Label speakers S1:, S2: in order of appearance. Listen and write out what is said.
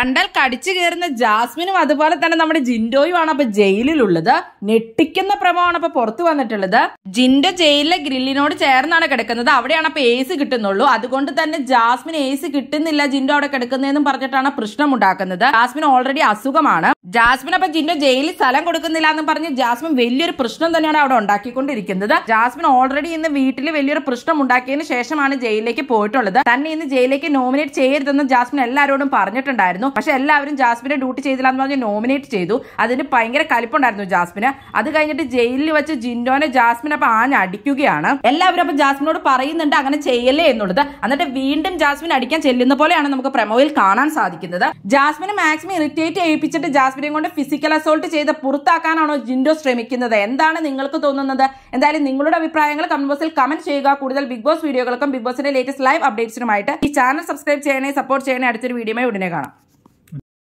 S1: കണ്ടാൽ കടിച്ചു കയറുന്ന ജാസ്മിനും അതുപോലെ തന്നെ നമ്മുടെ ജിൻഡോയും ആണ് അപ്പൊ ജയിലിലുള്ളത് ഞെട്ടിക്കുന്ന പ്രമോമാണ് അപ്പൊ പുറത്തു വന്നിട്ടുള്ളത് ജിൻഡോ ജയിലിലെ ഗ്രില്ലിനോട് ചേർന്നാണ് കിടക്കുന്നത് അവിടെയാണ് അപ്പൊ സി കിട്ടുന്നുള്ളൂ അതുകൊണ്ട് തന്നെ ജാസ്മിൻ സി കിട്ടുന്നില്ല ജിൻഡോ അവിടെ കിടക്കുന്നതെന്നും പറഞ്ഞിട്ടാണ് പ്രശ്നം ഉണ്ടാക്കുന്നത് ജാസ്മിൻ ഓൾറെഡി അസുഖമാണ് ജാസ്മിൻ അപ്പൊ ജിൻഡോ ജയിലിൽ സ്ഥലം കൊടുക്കുന്നില്ല എന്ന് പറഞ്ഞ് ജാസ്മിൻ വലിയൊരു പ്രശ്നം തന്നെയാണ് അവിടെ ഉണ്ടാക്കിക്കൊണ്ടിരിക്കുന്നത് ജാസ്മിൻ ഓൾറെഡി ഇന്ന് വീട്ടിൽ വലിയൊരു പ്രശ്നം ഉണ്ടാക്കിയതിന് ശേഷമാണ് ജയിലിലേക്ക് പോയിട്ടുള്ളത് തന്നെ ഇന്ന് ജയിലിലേക്ക് നോമിനേറ്റ് ചെയ്യരുതെന്ന് ജാസ്മിൻ എല്ലാവരോടും പറഞ്ഞിട്ടുണ്ടായിരുന്നു പക്ഷെ എല്ലാവരും ജാസ്മിനെ ഡ്യൂട്ടി ചെയ്തില്ല എന്ന് പറഞ്ഞ് നോമിനേറ്റ് ചെയ്തു അതിന് ഭയങ്കര കലിപ്പുണ്ടായിരുന്നു ജാസ്മിന് അത് കഴിഞ്ഞിട്ട് ജയിലിൽ വെച്ച് ജിൻഡോനെ ജാസ്മിൻ അപ്പൊ ആഞ്ഞ് അടിക്കുകയാണ് എല്ലാവരും അപ്പൊ ജാസ്മിനോട് പറയുന്നുണ്ട് അങ്ങനെ ചെയ്യല്ലേ എന്നുള്ളത് എന്നിട്ട് വീണ്ടും ജാസ്മിൻ അടിക്കാൻ ചെല്ലുന്ന പോലെയാണ് നമുക്ക് പ്രമോയിൽ കാണാൻ സാധിക്കുന്നത് ജാസ്മിനെ മാക്സിമം ഇറിറ്റേറ്റ് ചെയ്യിപ്പിച്ചിട്ട് ജാസ്മിനെ കൊണ്ട് ഫിസിക്കൽ അസോൾട്ട് ചെയ്ത് പുറത്താക്കാനാണോ ജിൻഡോ ശ്രമിക്കുന്നത് എന്താണ് നിങ്ങൾക്ക് തോന്നുന്നത് എന്തായാലും നിങ്ങളുടെ അഭിപ്രായങ്ങൾ കമന്റ് ബോക്സിൽ കമന്റ് ചെയ്യുക കൂടുതൽ ബിഗ് ബോസ് വീഡിയോകൾക്കും ബിഗ് ബോസിന്റെ ലേറ്റസ്റ്റ് ലൈവ് അപ്ഡേറ്റ്സിനുമായിട്ട് ഈ ചാനൽ സബ്സ്ക്രൈബ് ചെയ്യണേ സപ്പോർട്ട് ചെയ്യണേ അടുത്തൊരു വീഡിയോയുമായി ഉടനെ കാണാം